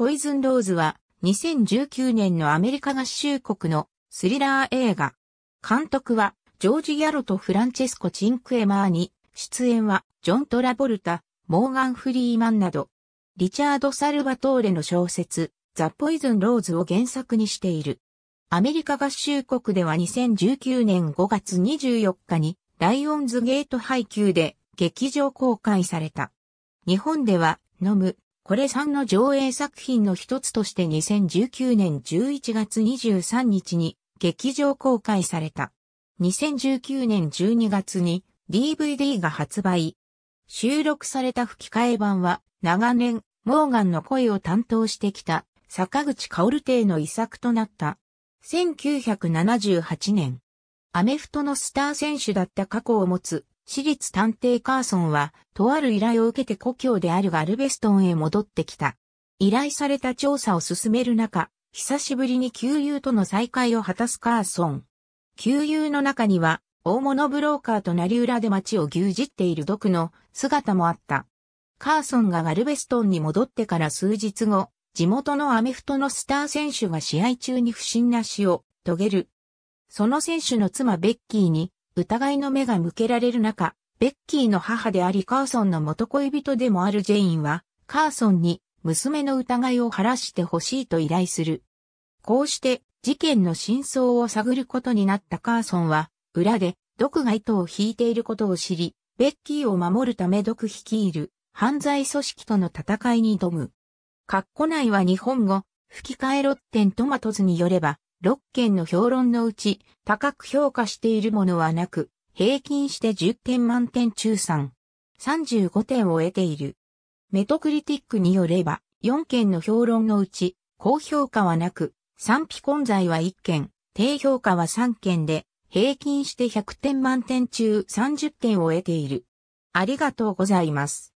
ポイズンローズは2019年のアメリカ合衆国のスリラー映画。監督はジョージ・ギャロとフランチェスコ・チンクエマーに、出演はジョン・トラボルタ、モーガン・フリーマンなど、リチャード・サルバトーレの小説、ザ・ポイズン・ローズを原作にしている。アメリカ合衆国では2019年5月24日にライオンズゲート配給で劇場公開された。日本では、ノム、これ3の上映作品の一つとして2019年11月23日に劇場公開された。2019年12月に DVD が発売。収録された吹き替え版は長年モーガンの声を担当してきた坂口薫邸の遺作となった。1978年、アメフトのスター選手だった過去を持つ私立探偵カーソンは、とある依頼を受けて故郷であるガルベストンへ戻ってきた。依頼された調査を進める中、久しぶりに旧友との再会を果たすカーソン。旧友の中には、大物ブローカーとなり裏で街を牛耳っている毒の姿もあった。カーソンがガルベストンに戻ってから数日後、地元のアメフトのスター選手が試合中に不審な死を遂げる。その選手の妻ベッキーに疑いの目が向けられる中、ベッキーの母でありカーソンの元恋人でもあるジェインは、カーソンに娘の疑いを晴らしてほしいと依頼する。こうして事件の真相を探ることになったカーソンは、裏で毒が糸を引いていることを知り、ベッキーを守るため毒率いる犯罪組織との戦いに挑む。カッコ内は日本語、吹き替えロッテントマトズによれば、6件の評論のうち高く評価しているものはなく、平均して10点満点中3、35点を得ている。メトクリティックによれば、4件の評論のうち、高評価はなく、賛否混在は1件、低評価は3件で、平均して100点満点中30点を得ている。ありがとうございます。